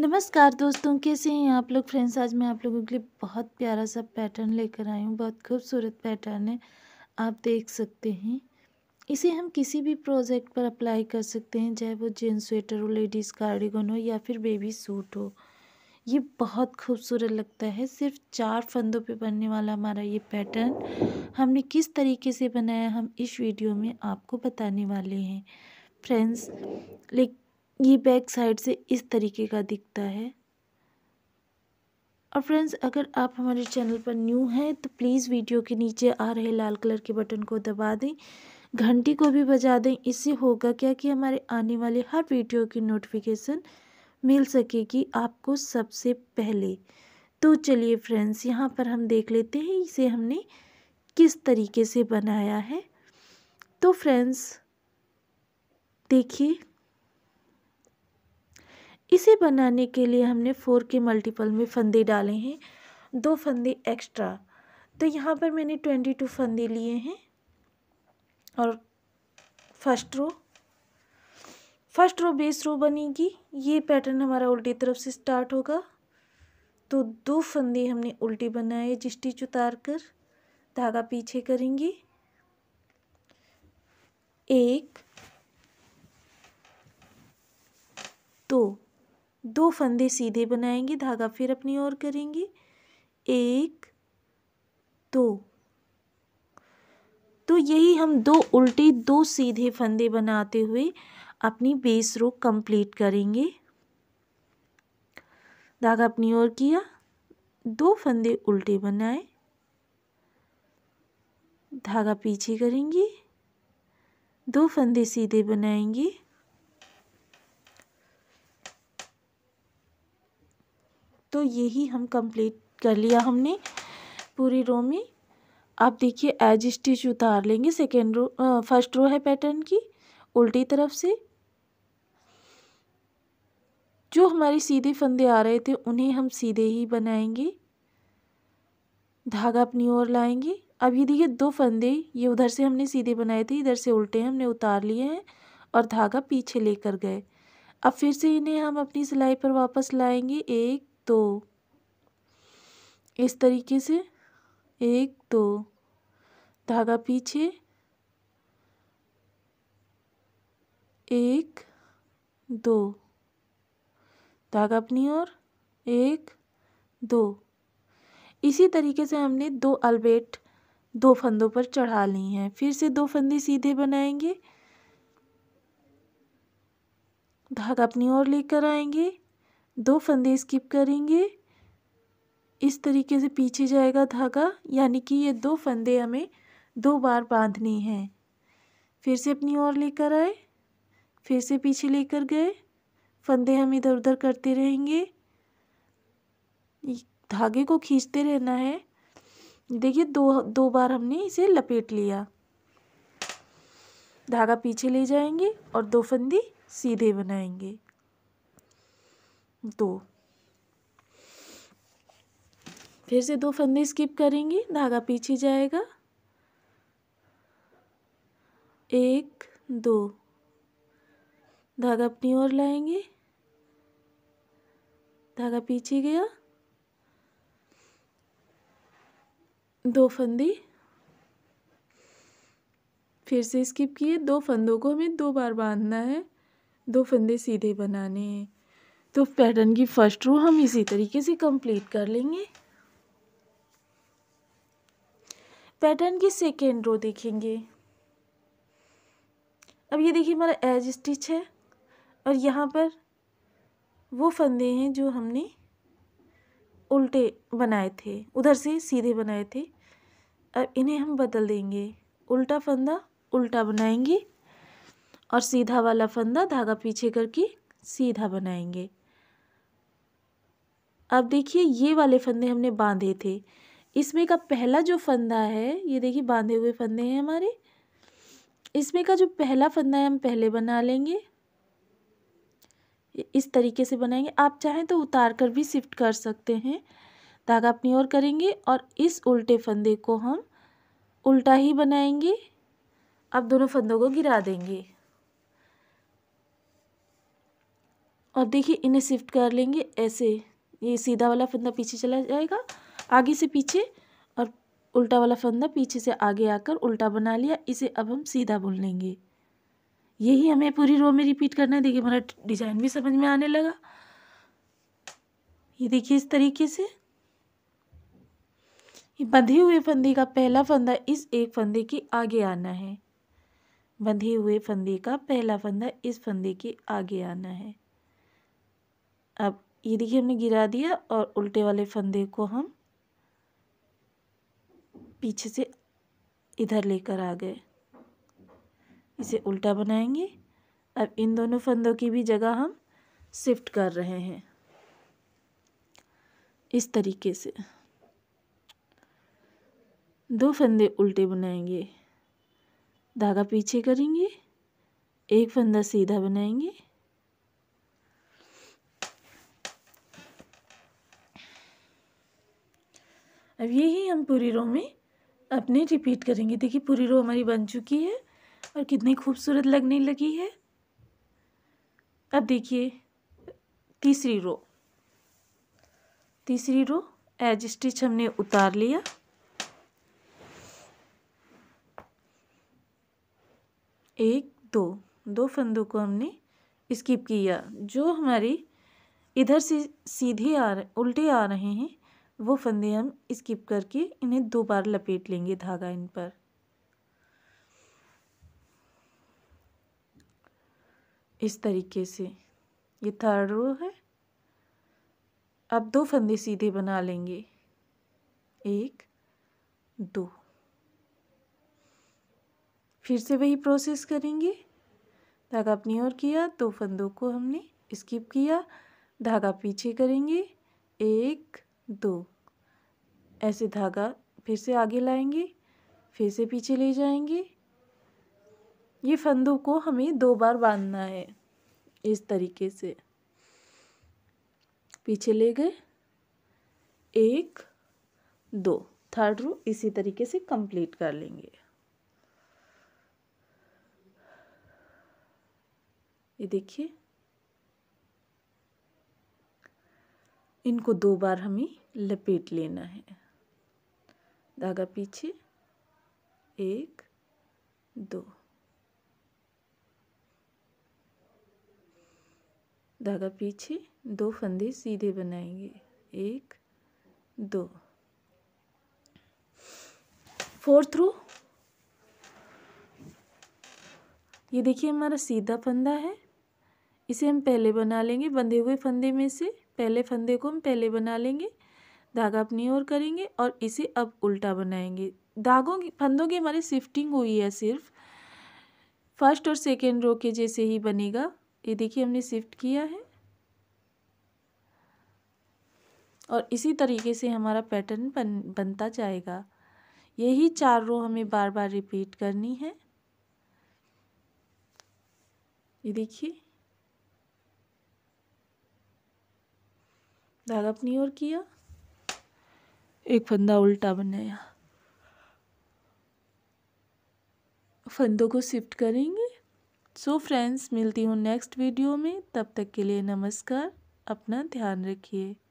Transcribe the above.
नमस्कार दोस्तों कैसे हैं आप लोग फ्रेंड्स आज मैं आप लोगों के लिए बहुत प्यारा सा पैटर्न लेकर आई हूँ बहुत खूबसूरत पैटर्न है आप देख सकते हैं इसे हम किसी भी प्रोजेक्ट पर अप्लाई कर सकते हैं चाहे वो जेंट्स स्वेटर हो लेडीज़ कार्डिगन हो या फिर बेबी सूट हो ये बहुत खूबसूरत लगता है सिर्फ चार फंदों पर बनने वाला हमारा ये पैटर्न हमने किस तरीके से बनाया हम इस वीडियो में आपको बताने वाले हैं फ्रेंड्स लेकिन ये बैक साइड से इस तरीके का दिखता है और फ्रेंड्स अगर आप हमारे चैनल पर न्यू हैं तो प्लीज़ वीडियो के नीचे आ रहे लाल कलर के बटन को दबा दें घंटी को भी बजा दें इससे होगा क्या कि हमारे आने वाले हर वीडियो की नोटिफिकेशन मिल सकेगी आपको सबसे पहले तो चलिए फ्रेंड्स यहाँ पर हम देख लेते हैं इसे हमने किस तरीके से बनाया है तो फ्रेंड्स देखिए इसे बनाने के लिए हमने फोर के मल्टीपल में फंदे डाले हैं दो फंदे एक्स्ट्रा तो यहाँ पर मैंने ट्वेंटी टू फंदे लिए हैं और first row first row base row बनेगी ये पैटर्न हमारा उल्टी तरफ से स्टार्ट होगा तो दो फंदे हमने उल्टे बनाए जिस स्टिच उतार कर धागा पीछे करेंगे एक दो दो फंदे सीधे बनाएंगे धागा फिर अपनी ओर करेंगे एक दो तो यही हम दो उल्टे दो सीधे फंदे बनाते हुए अपनी बेस रो कंप्लीट करेंगे धागा अपनी ओर किया दो फंदे उल्टे बनाए धागा पीछे करेंगे दो फंदे सीधे बनाएंगे तो यही हम कंप्लीट कर लिया हमने पूरी रो में आप देखिए एज स्टिच उतार लेंगे सेकेंड रो फर्स्ट रो है पैटर्न की उल्टी तरफ से जो हमारे सीधे फंदे आ रहे थे उन्हें हम सीधे ही बनाएंगे धागा अपनी ओर लाएंगे अब ये देखिए दो फंदे ये उधर से हमने सीधे बनाए थे इधर से उल्टे हमने उतार लिए हैं और धागा पीछे लेकर गए अब फिर से इन्हें हम अपनी सिलाई पर वापस लाएंगे एक दो तो इस तरीके से एक दो धागा पीछे एक दो धागा अपनी ओर एक दो इसी तरीके से हमने दो अलबेट दो फंदों पर चढ़ा ली हैं फिर से दो फंदे सीधे बनाएंगे धागा अपनी ओर लेकर आएंगे दो फंदे स्किप करेंगे इस तरीके से पीछे जाएगा धागा यानी कि ये दो फंदे हमें दो बार बांधने हैं फिर से अपनी ओर लेकर आए फिर से पीछे लेकर गए फंदे हम इधर उधर करते रहेंगे धागे को खींचते रहना है देखिए दो दो बार हमने इसे लपेट लिया धागा पीछे ले जाएंगे और दो फंदे सीधे बनाएंगे दो फिर से दो फंदे स्किप करेंगे धागा पीछे जाएगा एक दो धागा अपनी ओर लाएंगे धागा पीछे गया दो फंदे फिर से स्किप किए दो फंदों को हमें दो बार बांधना है दो फंदे सीधे बनाने हैं तो पैटर्न की फर्स्ट रो हम इसी तरीके से कंप्लीट कर लेंगे पैटर्न की सेकेंड रो देखेंगे अब ये देखिए हमारा एज स्टिच है और यहाँ पर वो फंदे हैं जो हमने उल्टे बनाए थे उधर से सीधे बनाए थे अब इन्हें हम बदल देंगे उल्टा फंदा उल्टा बनाएंगे और सीधा वाला फंदा धागा पीछे करके सीधा बनाएंगे अब देखिए ये वाले फंदे हमने बांधे थे इसमें का पहला जो फंदा है ये देखिए बांधे हुए फंदे हैं हमारे इसमें का जो पहला फंदा है हम पहले बना लेंगे इस तरीके से बनाएंगे आप चाहें तो उतार कर भी शिफ्ट कर सकते हैं धागा अपनी ओर करेंगे और इस उल्टे फंदे को हम उल्टा ही बनाएंगे अब दोनों फंदों को गिरा देंगे और देखिए इन्हें शिफ्ट कर लेंगे ऐसे ये सीधा वाला फंदा पीछे चला जाएगा आगे से पीछे और उल्टा वाला फंदा पीछे से आगे आकर उल्टा बना लिया इसे अब हम सीधा बुन लेंगे यही हमें पूरी रो में रिपीट करना है देखिए हमारा डिज़ाइन भी समझ में आने लगा ये देखिए इस तरीके से ये बंधे हुए फंदे का पहला फंदा इस एक फंदे के आगे आना है बंधे हुए फंदे का पहला फंदा इस फंदे के आगे आना है अब ये देखिए हमने गिरा दिया और उल्टे वाले फंदे को हम पीछे से इधर लेकर आ गए इसे उल्टा बनाएंगे अब इन दोनों फंदों की भी जगह हम शिफ्ट कर रहे हैं इस तरीके से दो फंदे उल्टे बनाएंगे धागा पीछे करेंगे एक फंदा सीधा बनाएंगे अब यही हम पूरी रो में अपने रिपीट करेंगे देखिए पूरी रो हमारी बन चुकी है और कितनी खूबसूरत लगने लगी है अब देखिए तीसरी रो तीसरी रो एज स्टिच हमने उतार लिया एक दो दो फंदों को हमने स्किप किया जो हमारी इधर से सीधे आ रहे उल्टे आ रहे हैं वो फंदे हम स्किप करके इन्हें दो बार लपेट लेंगे धागा इन पर इस तरीके से ये थर्ड रो है अब दो फंदे सीधे बना लेंगे एक दो फिर से वही प्रोसेस करेंगे धागा अपनी ओर किया दो फंदों को हमने स्किप किया धागा पीछे करेंगे एक दो ऐसे धागा फिर से आगे लाएंगे फिर से पीछे ले जाएंगे ये फंदों को हमें दो बार बांधना है इस तरीके से पीछे ले गए एक दो थर्ड रो इसी तरीके से कंप्लीट कर लेंगे ये देखिए इनको दो बार हमें लपेट लेना है धागा पीछे एक दो धागा पीछे दो फंदे सीधे बनाएंगे एक दो फोर्थ रो ये देखिए हमारा सीधा फंदा है इसे हम पहले बना लेंगे बंधे हुए फंदे में से पहले फंदे को हम पहले बना लेंगे धागा अपनी ओर करेंगे और इसे अब उल्टा बनाएंगे धागों की फंदों की हमारी शिफ्टिंग हुई है सिर्फ फर्स्ट और सेकेंड रो के जैसे ही बनेगा ये देखिए हमने शिफ्ट किया है और इसी तरीके से हमारा पैटर्न बन बनता जाएगा यही चार रो हमें बार बार रिपीट करनी है ये देखिए धागा अपनी ओर किया एक फंदा उल्टा बनाया फंदों को शिफ्ट करेंगे सो so फ्रेंड्स मिलती हूँ नेक्स्ट वीडियो में तब तक के लिए नमस्कार अपना ध्यान रखिए